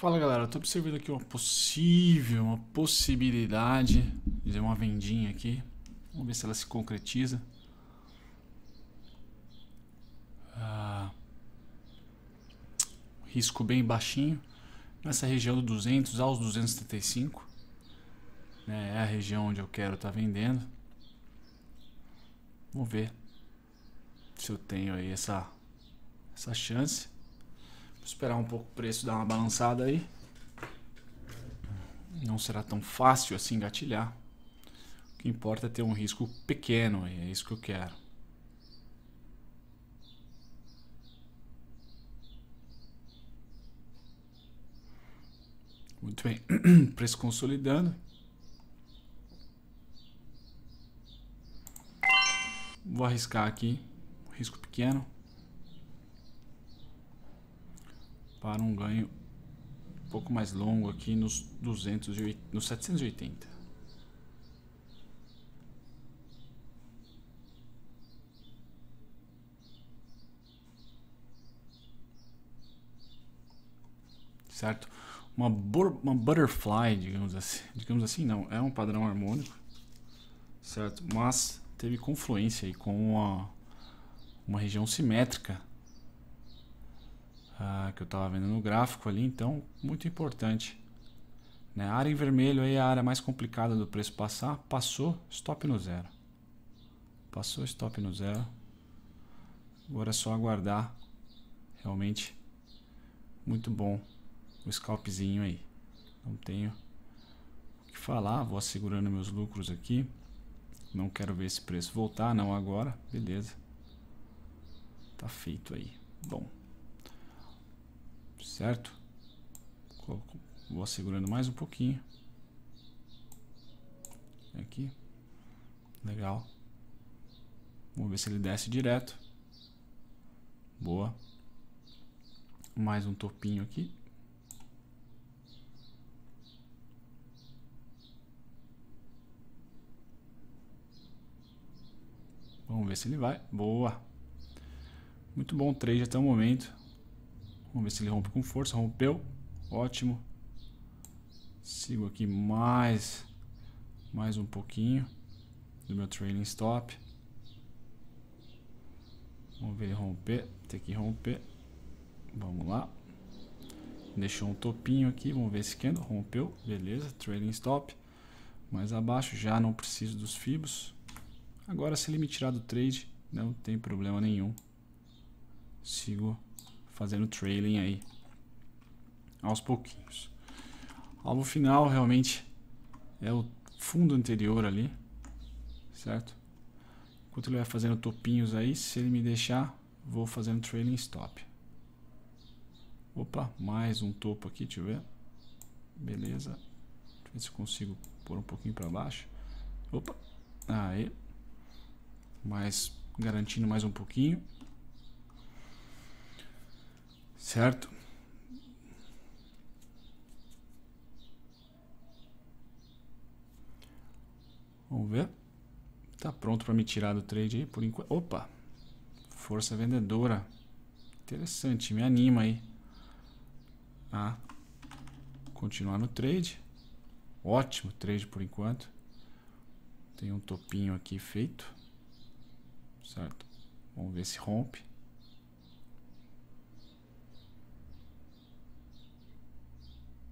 Fala galera, estou observando aqui uma possível, uma possibilidade de uma vendinha aqui. Vamos ver se ela se concretiza. Ah, risco bem baixinho nessa região do 200 aos 235, né, é a região onde eu quero estar tá vendendo vamos ver se eu tenho aí essa essa chance Esperar um pouco o preço dar uma balançada aí. Não será tão fácil assim gatilhar. O que importa é ter um risco pequeno e é isso que eu quero. Muito bem, preço consolidando. Vou arriscar aqui, risco pequeno. para um ganho um pouco mais longo aqui nos, 208, nos 780. certo? Uma, uma butterfly, digamos assim, digamos assim, não, é um padrão harmônico, certo? Mas teve confluência aí com uma, uma região simétrica ah, que eu estava vendo no gráfico ali, então muito importante. Né? A área em vermelho aí é a área mais complicada do preço passar, passou, stop no zero. Passou, stop no zero. Agora é só aguardar, realmente muito bom o scalpzinho aí. Não tenho o que falar, vou assegurando meus lucros aqui. Não quero ver esse preço voltar, não agora, beleza. Tá feito aí. Bom certo? Vou segurando mais um pouquinho. Aqui. Legal. Vamos ver se ele desce direto. Boa. Mais um topinho aqui. Vamos ver se ele vai. Boa. Muito bom trade até o momento. Vamos ver se ele rompe com força. Rompeu. Ótimo. Sigo aqui mais, mais um pouquinho do meu trailing stop. Vamos ver ele romper. Tem que romper. Vamos lá. Deixou um topinho aqui. Vamos ver se candle. Rompeu. Beleza. Trailing stop. Mais abaixo. Já não preciso dos fibos. Agora se ele me tirar do trade, não tem problema nenhum. Sigo fazendo trailing aí aos pouquinhos. O alvo final realmente é o fundo anterior ali, certo? Enquanto ele vai fazendo topinhos aí, se ele me deixar, vou fazendo trailing stop. Opa, mais um topo aqui, deixa eu ver. Beleza. Deixa eu ver se consigo pôr um pouquinho para baixo. Opa, aí. Mas garantindo mais um pouquinho. Certo? Vamos ver. Tá pronto para me tirar do trade aí por enquanto. Opa! Força vendedora. Interessante, me anima aí. A ah, continuar no trade. Ótimo trade por enquanto. Tem um topinho aqui feito. Certo? Vamos ver se rompe.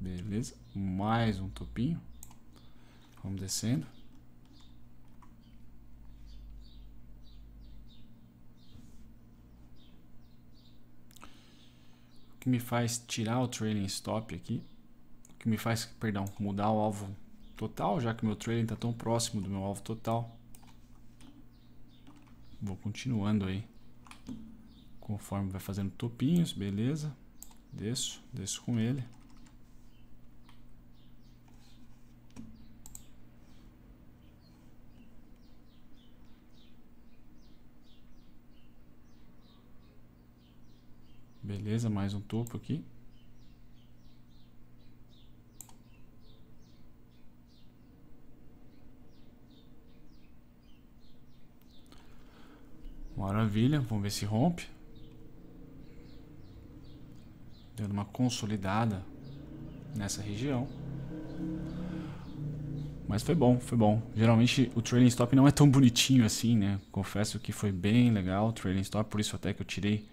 Beleza. Mais um topinho. Vamos descendo. O que me faz tirar o trailing stop aqui. O que me faz, perdão, mudar o alvo total, já que meu trailing está tão próximo do meu alvo total. Vou continuando aí. Conforme vai fazendo topinhos, beleza. Desço, desço com ele. Beleza, mais um topo aqui. Maravilha, vamos ver se rompe. Dando uma consolidada nessa região. Mas foi bom, foi bom. Geralmente o trailing stop não é tão bonitinho assim, né? Confesso que foi bem legal o trailing stop, por isso até que eu tirei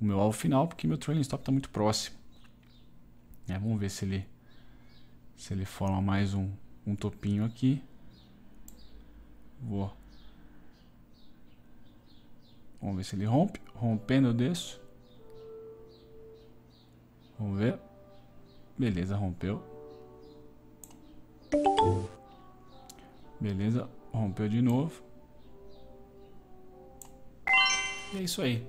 o meu alvo final, porque meu trailing stop está muito próximo. É, vamos ver se ele, se ele forma mais um, um topinho aqui. Vou. Vamos ver se ele rompe. Rompendo eu desço. Vamos ver. Beleza, rompeu. Beleza, rompeu de novo. E é isso aí.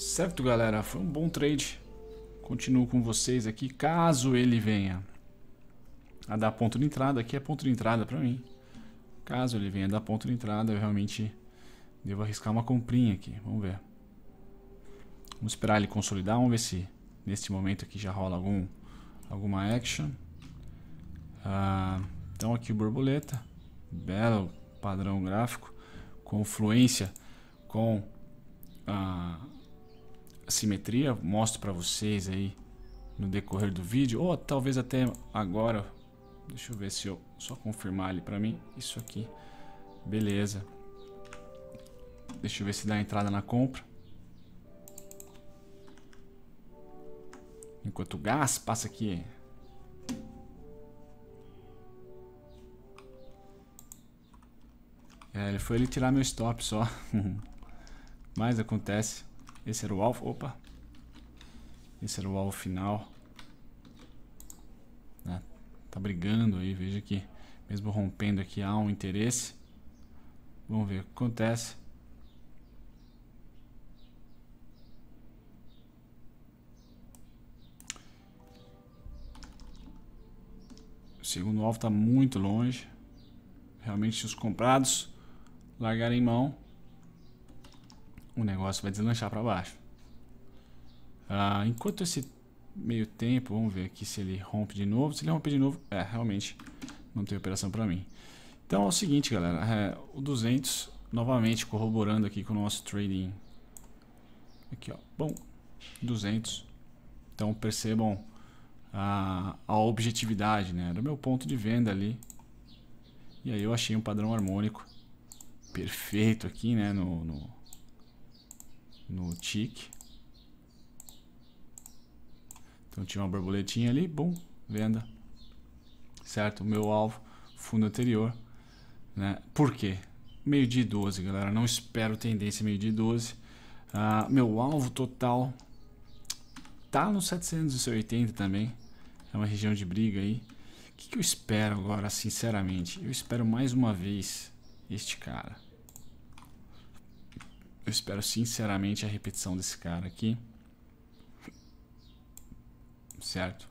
Certo, galera. Foi um bom trade. Continuo com vocês aqui, caso ele venha a dar ponto de entrada. Aqui é ponto de entrada para mim. Caso ele venha a dar ponto de entrada, eu realmente devo arriscar uma comprinha aqui. Vamos ver. Vamos esperar ele consolidar. Vamos ver se neste momento aqui já rola algum, alguma action. Ah, então aqui o borboleta. Belo padrão gráfico. Confluência com a, ah, simetria, mostro para vocês aí no decorrer do vídeo, ou talvez até agora. Deixa eu ver se eu só confirmar ali para mim isso aqui. Beleza. Deixa eu ver se dá entrada na compra. Enquanto o gás passa aqui. É, ele foi ele tirar meu stop só. Mas acontece. Esse era o alvo, opa. Esse era o alvo final. Ah, tá brigando aí, veja que mesmo rompendo aqui há um interesse. Vamos ver o que acontece. O segundo alvo está muito longe. Realmente, se os comprados largarem mão, o negócio vai deslanchar para baixo. Ah, enquanto esse meio tempo, vamos ver aqui se ele rompe de novo. Se ele rompe de novo, é, realmente não tem operação para mim. Então é o seguinte, galera, é, o 200, novamente corroborando aqui com o nosso trading. Aqui, ó, bom, 200. Então percebam a, a objetividade, né? Era o meu ponto de venda ali. E aí eu achei um padrão harmônico perfeito aqui, né, no, no no tique. Então tinha uma borboletinha ali, bom, venda. Certo? O meu alvo, fundo anterior. Né? Por quê? Meio de 12, galera. Não espero tendência meio de 12. Ah, meu alvo total tá no 780 também. É uma região de briga aí. O que, que eu espero agora, sinceramente? Eu espero mais uma vez este cara. Eu espero sinceramente a repetição desse cara aqui. Certo?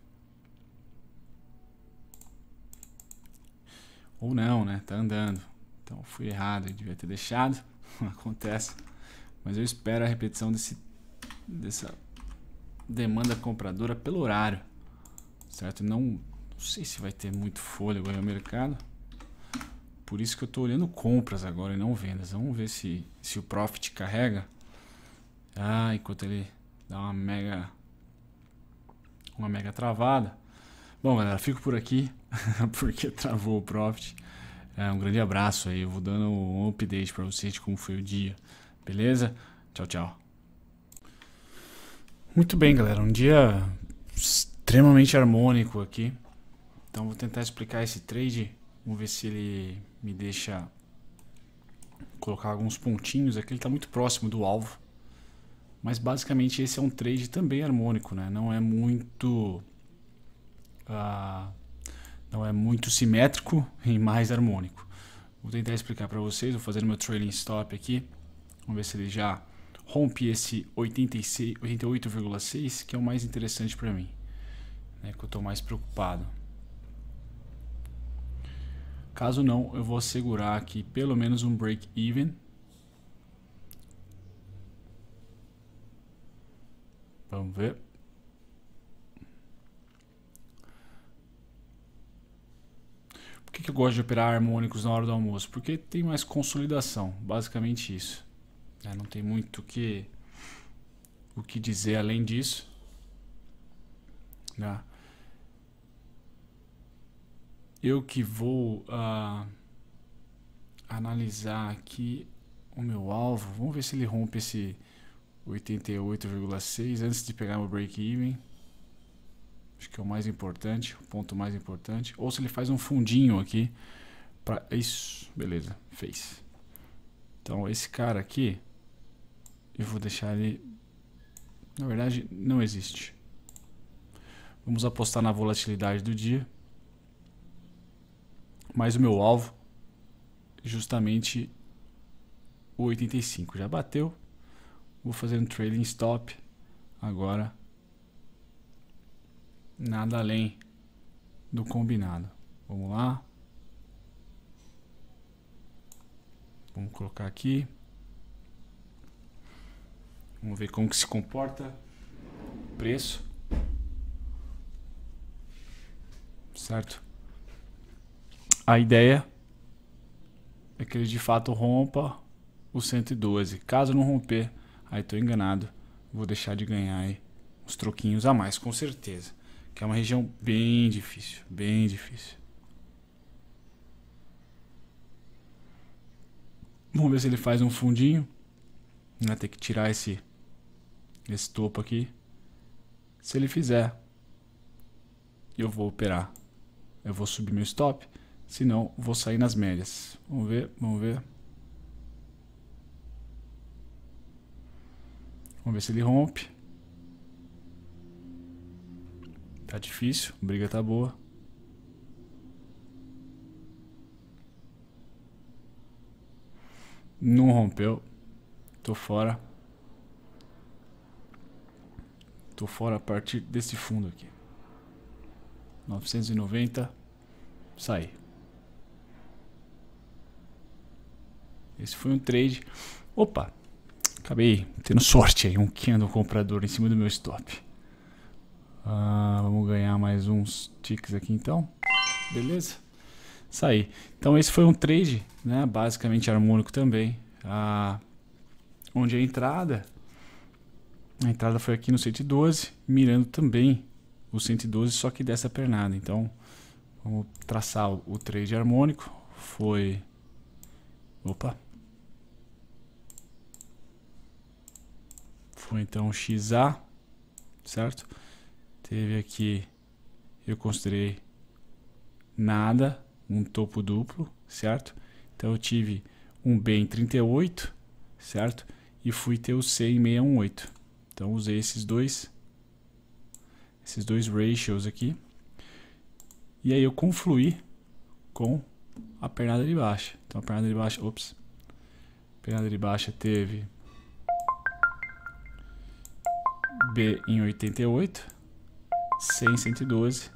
Ou não, né? Tá andando. Então fui errado, eu devia ter deixado. Acontece. Mas eu espero a repetição desse, dessa demanda compradora pelo horário. Certo? Não, não sei se vai ter muito fôlego aí no mercado. Por isso que eu estou olhando compras agora e não vendas. Vamos ver se, se o Profit carrega. Ah, enquanto ele dá uma mega... Uma mega travada. Bom, galera, fico por aqui. porque travou o Profit. É, um grande abraço aí. Eu vou dando um update para vocês de como foi o dia. Beleza? Tchau, tchau. Muito bem, galera. Um dia extremamente harmônico aqui. Então vou tentar explicar esse trade. Vamos ver se ele me deixa colocar alguns pontinhos aqui, ele está muito próximo do alvo. Mas basicamente esse é um trade também harmônico, né? Não é muito... Uh, não é muito simétrico e mais harmônico. Vou tentar explicar para vocês, vou fazer meu trailing stop aqui. Vamos ver se ele já rompe esse 88,6, que é o mais interessante para mim. Né? Que eu estou mais preocupado. Caso não, eu vou segurar aqui pelo menos um break even. Vamos ver. Por que, que eu gosto de operar harmônicos na hora do almoço? Porque tem mais consolidação, basicamente isso. É, não tem muito que, o que dizer além disso. Né? eu que vou uh, analisar aqui o meu alvo. Vamos ver se ele rompe esse 88,6 antes de pegar o break-even. Acho que é o mais importante, o ponto mais importante. Ou se ele faz um fundinho aqui. Pra... Isso, beleza, fez. Então esse cara aqui, eu vou deixar ele... Na verdade, não existe. Vamos apostar na volatilidade do dia mas o meu alvo justamente o 85 já bateu. Vou fazer um trailing stop agora nada além do combinado. Vamos lá. Vamos colocar aqui. Vamos ver como que se comporta o preço. Certo? A ideia é que ele de fato rompa o 112. Caso não romper, aí estou enganado, vou deixar de ganhar aí uns troquinhos a mais, com certeza. Que é uma região bem difícil, bem difícil. Vamos ver se ele faz um fundinho. Vai né, ter que tirar esse, esse topo aqui. Se ele fizer, eu vou operar. Eu vou subir meu stop. Senão, vou sair nas médias. Vamos ver, vamos ver. Vamos ver se ele rompe. Tá difícil, a briga tá boa. Não rompeu. Tô fora. Tô fora a partir desse fundo aqui. 990. Sai. Esse foi um trade. Opa, acabei tendo sorte aí, um candle comprador em cima do meu stop. Ah, vamos ganhar mais uns ticks aqui então. Beleza? Saí. Então esse foi um trade, né? Basicamente harmônico também. Ah, onde a entrada... A entrada foi aqui no 112, mirando também o 112, só que dessa pernada. Então, vamos traçar o trade harmônico. Foi... Opa, Foi então XA, certo? Teve aqui, eu considerei nada, um topo duplo, certo? Então eu tive um B em 38, certo? E fui ter o C em 618. Então usei esses dois, esses dois ratios aqui. E aí eu confluí com a pernada de baixa. Então a pernada de baixa, ops, a pernada de baixa teve B em 88, C em 112.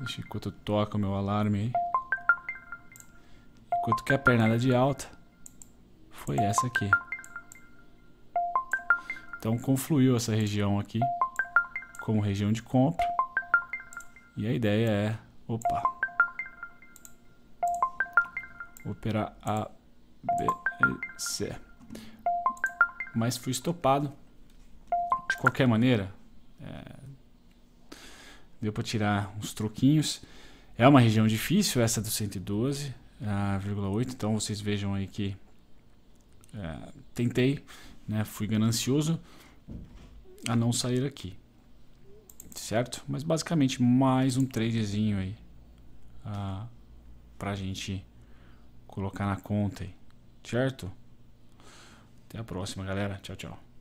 Deixa enquanto toca o meu alarme aí. Enquanto que a pernada de alta foi essa aqui. Então confluiu essa região aqui como região de compra. E a ideia é, opa, operar A, B, C. Mas fui estopado de qualquer maneira, é, deu para tirar uns troquinhos. É uma região difícil essa do 112,8, então vocês vejam aí que é, tentei, né, fui ganancioso a não sair aqui, certo? Mas basicamente mais um tradezinho aí para a gente colocar na conta aí, certo? Até a próxima, galera. Tchau, tchau.